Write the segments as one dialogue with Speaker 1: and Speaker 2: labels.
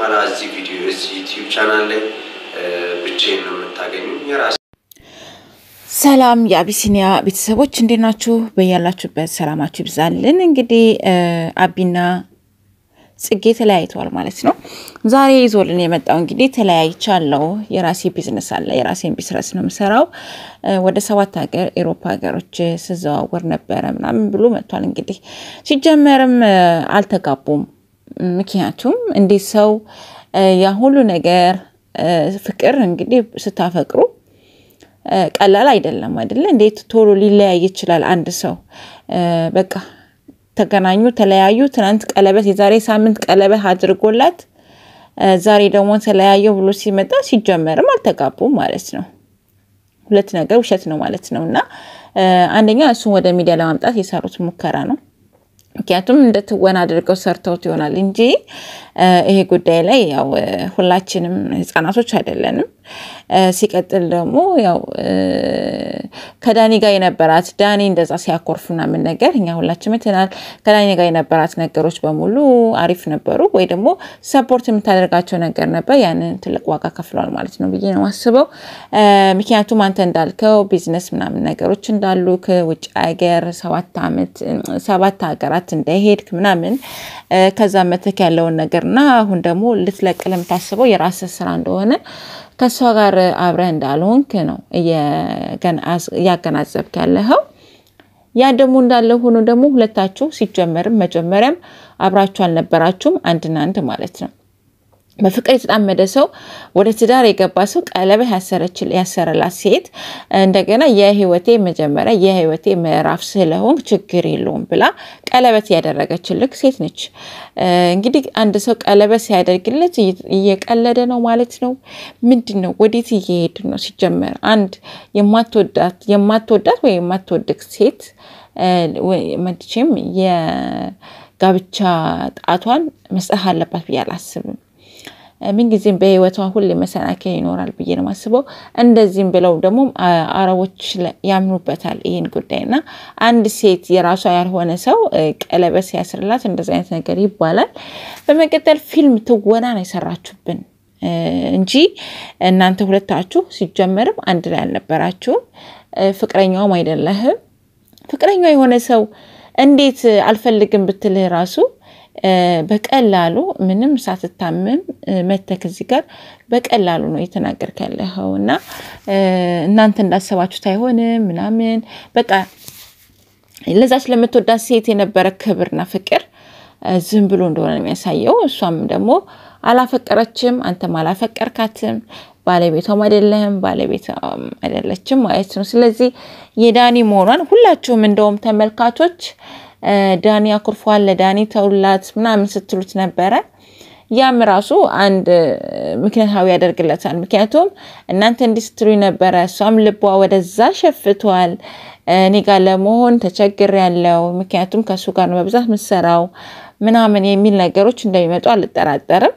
Speaker 1: ማላ እዚህ ቪዲዮ እዚህ ዩቲዩብ ቻናል ላይ ብቻዬን ነው የምታገኙ የራስ ሰላም የአቢሲኒያ ቤተሰቦች እንዴት ናችሁ? በያላችሁበት ሰላማችሁ ይብዛልን። እንግዲህ አቢና ጽጌ ተለያይተዋል ማለት ነው። ዛሬ ይዞልን የመጣው እንግዲህ ተለያይቻለሁ፣ የራሴ ቢዝነስ አለ፣ የራሴን ቢዝነስ ነው የምሰራው፣ ወደ ሰባት ሀገር ኤሮፓ ሀገሮች ስዘዋወር ነበረ ምናምን ብሎ መጥቷል። እንግዲህ ሲጀመርም አልተጋቡም ምክንያቱም እንዲህ ሰው ያ ሁሉ ነገር ፍቅር እንግዲህ ስታፈቅሩ ቀላል አይደለም አይደለ? እንዴት ቶሎ ሊለያይ ይችላል አንድ ሰው? በቃ ተገናኙ፣ ተለያዩ። ትናንት ቀለበት የዛሬ ሳምንት ቀለበት አድርጎላት ዛሬ ደግሞ ተለያየው ብሎ ሲመጣ ሲጀመርም አልተጋቡም ማለት ነው። ሁለት ነገር ውሸት ነው ማለት ነው። እና አንደኛ እሱን ወደ ሚዲያ ለማምጣት የሰሩት ሙከራ ነው። ምክንያቱም እንደ ትወና አድርገው ሰርተውት ይሆናል እንጂ ይሄ ጉዳይ ላይ ያው ሁላችንም ህጻናቶች አይደለንም። ሲቀጥል ደግሞ ያው ከዳኒ ጋር የነበራት ዳኒ እንደዛ ሲያኮርፍ ምናምን ነገር እኛ ሁላችንም ትናል ከዳኒ ጋር የነበራት ነገሮች በሙሉ አሪፍ ነበሩ፣ ወይ ደግሞ ሰፖርት የምታደርጋቸው ነገር ነበር። ያንን ትልቅ ዋጋ ከፍለዋል ማለት ነው ብዬ ነው አስበው። ምክንያቱም አንተ እንዳልከው ቢዝነስ ምናምን ነገሮች እንዳሉ ከውጭ ሀገር ሰባት ዓመት ሰባት ሀገራት ሰዓት እንደሄድክ ምናምን ከዛ መተክ ያለውን ነገር እና አሁን ደግሞ ልትለቅ ለምታስበው የራስ ስራ እንደሆነ ከእሷ ጋር አብረህ እንዳልሆንክ ነው እያገናዘብክ ያለኸው። ያ ደግሞ እንዳለ ሆኖ ደግሞ ሁለታችሁ ሲጀመርም መጀመሪያም አብራችሁ አልነበራችሁም፣ አንድና አንድ ማለት ነው። በፍቅር የተጣመደ ሰው ወደ ትዳር የገባ ሰው ቀለበት ያሰረላት ሴት እንደገና የህይወቴ መጀመሪያ የህይወቴ ምዕራፍ ስለሆን ችግር የለውም ብላ ቀለበት ያደረገችልክ ሴት ነች። እንግዲህ አንድ ሰው ቀለበት ሲያደርግለት እየቀለደ ነው ማለት ነው። ምንድን ነው? ወዴት እየሄድ ነው? ሲጀመር አንድ የማትወዳት የማትወዳት ወይ የማትወድቅ ሴት መቼም የጋብቻ ጣቷን መስጠት አለባት ብዬ አላስብም። ምንጊዜም በህይወቷ ሁሌ መሰናክል ይኖራል ብዬ ነው አስበው እንደዚህም ብለው ደግሞ አረቦች ያምኑበታል ይህን ጉዳይ እና አንድ ሴት የራሷ ያልሆነ ሰው ቀለበት ሲያስርላት እንደዚህ አይነት ነገር ይባላል። በመቀጠል ፊልም ትወና ነው የሰራችሁብን እንጂ እናንተ ሁለታችሁ ሲጀመርም አንድ ላይ አልነበራችሁም። ፍቅረኛውም አይደለህም። ፍቅረኛ የሆነ ሰው እንዴት አልፈልግም ብትልህ ራሱ በቀላሉ ምንም ሳትታመም መተክ እዚህ ጋር በቀላሉ ነው እየተናገርክ ያለኸው እና እናንተ እንዳሰባችሁት አይሆንም ምናምን በቃ ለዛች ለምትወዳት ሴት የነበረ ክብርና ፍቅር ዝም ብሎ እንደሆነ የሚያሳየው። እሷም ደግሞ አላፈቀረችም፣ አንተም አላፈቀርካትም፣ ባለቤቷም አይደለህም፣ ባለቤቷም አይደለችም ማለት ነው። ስለዚህ የዳኒ መሆኗን ሁላችሁም እንደውም ተመልካቾች ዳኒ አኩርፏል፣ ለዳኒ ተውላት ምናምን ስትሉት ነበረ። ያም ራሱ አንድ ምክንያታዊ ያደርግለታል። ምክንያቱም እናንተ እንዲህ ስትሉ ነበረ፣ እሷም ልቧ ወደዛ ሸፍቷል። እኔ ጋር ለመሆን ያለው ምክንያቱም ከእሱ ጋር ነው በብዛት ምሰራው ምናምን የሚል ነገሮች እንደሚመጡ አልጠራጠርም።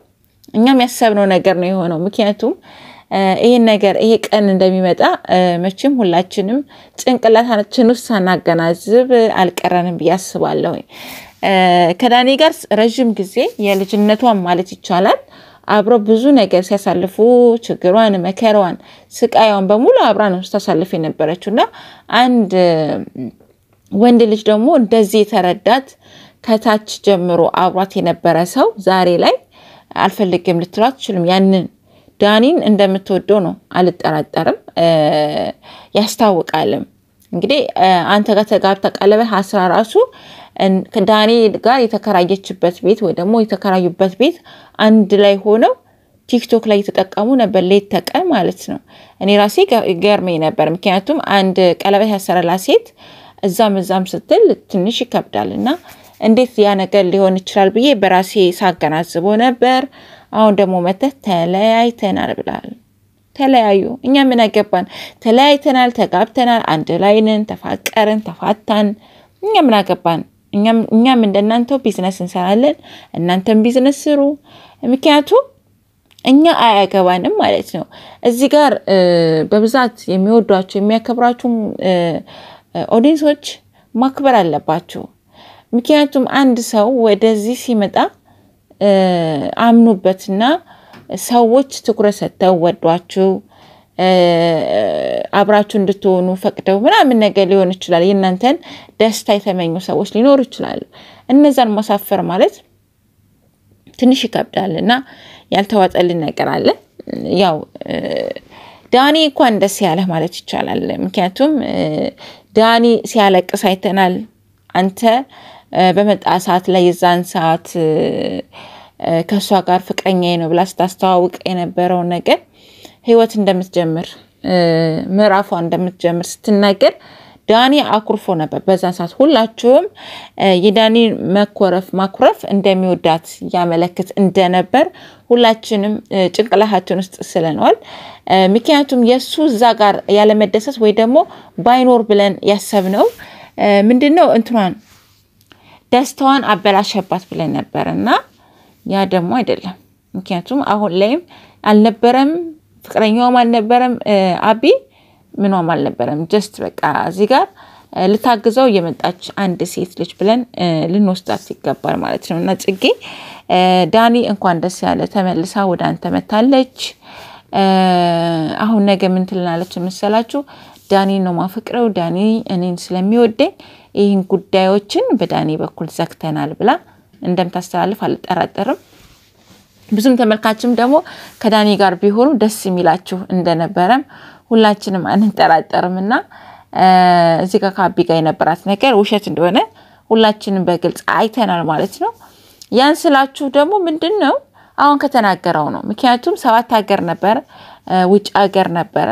Speaker 1: እኛም ያሰብነው ነገር ነው የሆነው ምክንያቱም ይህን ነገር ይሄ ቀን እንደሚመጣ መቼም ሁላችንም ጭንቅላታችን ውስጥ ሳናገናዝብ አልቀረንም ብዬ አስባለሁኝ። ከዳኒ ጋር ረዥም ጊዜ የልጅነቷን ማለት ይቻላል አብሮ ብዙ ነገር ሲያሳልፉ ችግሯን፣ መከራዋን፣ ስቃያዋን በሙሉ አብራ ነው ስታሳልፍ የነበረችው እና አንድ ወንድ ልጅ ደግሞ እንደዚህ የተረዳት ከታች ጀምሮ አብሯት የነበረ ሰው ዛሬ ላይ አልፈልግም ልትሏት አትችልም። ያንን ዳኒን እንደምትወደው ነው አልጠራጠርም፣ ያስታውቃልም። እንግዲህ አንተ ጋር ተጋብታ ቀለበት አስራ ራሱ ዳኒ ጋር የተከራየችበት ቤት ወይ ደግሞ የተከራዩበት ቤት አንድ ላይ ሆነው ቲክቶክ ላይ የተጠቀሙ ነበር፣ ሌት ተቀን ማለት ነው። እኔ ራሴ ገርሜ ነበር፣ ምክንያቱም አንድ ቀለበት ያሰረላት ሴት እዛም እዛም ስትል ትንሽ ይከብዳል እና እንዴት ያ ነገር ሊሆን ይችላል ብዬ በራሴ ሳገናዝቦ ነበር። አሁን ደግሞ መተት ተለያይተናል ብላል። ተለያዩ። እኛ ምን አገባን? ተለያይተናል፣ ተጋብተናል፣ አንድ ላይንን፣ ተፋቀርን፣ ተፋታን። እኛ ምን አገባን? እኛም እንደናንተው ቢዝነስ እንሰራለን፣ እናንተም ቢዝነስ ስሩ። ምክንያቱም እኛ አያገባንም ማለት ነው። እዚህ ጋር በብዛት የሚወዷቸው የሚያከብራቸው ኦዲንሶች ማክበር አለባችሁ። ምክንያቱም አንድ ሰው ወደዚህ ሲመጣ አምኑበትና ሰዎች ትኩረት ሰጥተው ወዷችሁ አብራችሁ እንድትሆኑ ፈቅደው ምናምን ነገር ሊሆን ይችላል። የእናንተን ደስታ የተመኙ ሰዎች ሊኖሩ ይችላሉ። እነዛን ማሳፈር ማለት ትንሽ ይከብዳል እና ያልተዋጠልን ነገር አለ። ያው ዳኒ እንኳን ደስ ያለህ ማለት ይቻላል። ምክንያቱም ዳኒ ሲያለቅስ አይተናል። አንተ በመጣ ሰዓት ላይ የዛን ሰዓት ከእሷ ጋር ፍቅረኛ ነው ብላ ስታስተዋውቅ የነበረው ነገር ህይወት እንደምትጀምር ምዕራፏ እንደምትጀምር ስትናገር ዳኒ አኩርፎ ነበር። በዛ ሰዓት ሁላችሁም የዳኒ መኮረፍ ማኩረፍ እንደሚወዳት ያመለክት እንደነበር ሁላችንም ጭንቅላታችን ውስጥ ስለነዋል። ምክንያቱም የእሱ እዛ ጋር ያለመደሰት ወይ ደግሞ ባይኖር ብለን ያሰብነው ምንድን ነው እንትኗን ደስታዋን አበላሸባት ብለን ነበር እና ያ ደግሞ አይደለም። ምክንያቱም አሁን ላይም አልነበረም፣ ፍቅረኛውም አልነበረም፣ አቢ ምኗም አልነበረም። ጀስት በቃ እዚህ ጋር ልታግዘው የመጣች አንድ ሴት ልጅ ብለን ልንወስዳት ይገባል ማለት ነው እና ጽጌ ዳኒ እንኳን ደስ ያለ ተመልሳ ወደ አንተ መታለች። አሁን ነገ ምን ትልናለች መሰላችሁ? ዳኒ ነው ማፈቅረው ዳኒ እኔን ስለሚወደኝ ይህን ጉዳዮችን በዳኒ በኩል ዘግተናል ብላ እንደምታስተላልፍ አልጠራጠርም። ብዙም ተመልካችም ደግሞ ከዳኒ ጋር ቢሆኑ ደስ የሚላችሁ እንደነበረም ሁላችንም አንጠራጠርም እና እዚህ ጋር ከአቢ ጋር የነበራት ነገር ውሸት እንደሆነ ሁላችንም በግልጽ አይተናል ማለት ነው። ያን ስላችሁ ደግሞ ምንድን ነው አሁን ከተናገረው ነው። ምክንያቱም ሰባት ሀገር ነበረ፣ ውጭ ሀገር ነበረ።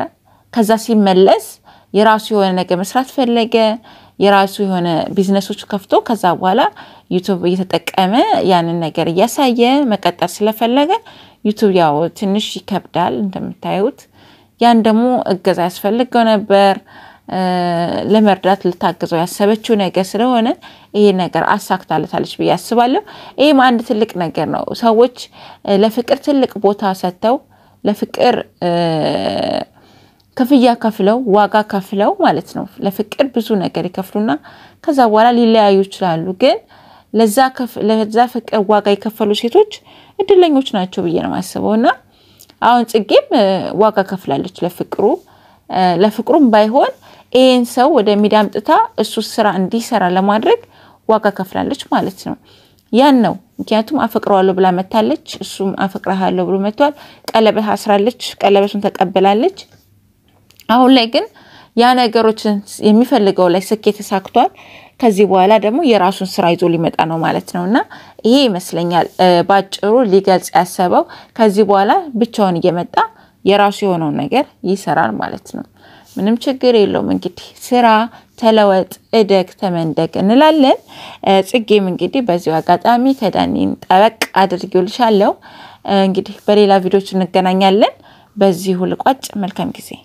Speaker 1: ከዛ ሲመለስ የራሱ የሆነ ነገር መስራት ፈለገ። የራሱ የሆነ ቢዝነሶች ከፍቶ ከዛ በኋላ ዩቱብ እየተጠቀመ ያንን ነገር እያሳየ መቀጠር ስለፈለገ ዩቱብ ያው ትንሽ ይከብዳል እንደምታዩት። ያን ደግሞ እገዛ ያስፈልገው ነበር። ለመርዳት ልታግዘው ያሰበችው ነገር ስለሆነ ይሄ ነገር አሳክታለታለች ብዬ አስባለሁ። ይህም አንድ ትልቅ ነገር ነው። ሰዎች ለፍቅር ትልቅ ቦታ ሰጥተው ለፍቅር ክፍያ ከፍለው ዋጋ ከፍለው ማለት ነው ለፍቅር ብዙ ነገር ይከፍሉና ከዛ በኋላ ሊለያዩ ይችላሉ። ግን ለዛ ፍቅር ዋጋ የከፈሉ ሴቶች እድለኞች ናቸው ብዬ ነው የማስበው። እና አሁን ጽጌም ዋጋ ከፍላለች ለፍቅሩ ለፍቅሩም ባይሆን ይህን ሰው ወደ ሚዲያ አምጥታ እሱ ስራ እንዲሰራ ለማድረግ ዋጋ ከፍላለች ማለት ነው። ያን ነው ምክንያቱም አፈቅረዋለሁ ብላ መታለች፣ እሱም አፈቅረሃለሁ ብሎ መቷል። ቀለበት አስራለች፣ ቀለበቱን ተቀብላለች። አሁን ላይ ግን ያ ነገሮችን የሚፈልገው ላይ ስኬት ተሳክቷል። ከዚህ በኋላ ደግሞ የራሱን ስራ ይዞ ሊመጣ ነው ማለት ነው እና ይሄ ይመስለኛል ባጭሩ ሊገልጽ ያሰበው። ከዚህ በኋላ ብቻውን እየመጣ የራሱ የሆነውን ነገር ይሰራል ማለት ነው። ምንም ችግር የለውም። እንግዲህ ስራ፣ ተለወጥ፣ እደግ፣ ተመንደግ እንላለን። ጽጌም እንግዲህ በዚሁ አጋጣሚ ከዳኒን ጠበቅ አድርጌልሻለሁ። እንግዲህ በሌላ ቪዲዮች እንገናኛለን። በዚሁ ልቋጭ። መልካም ጊዜ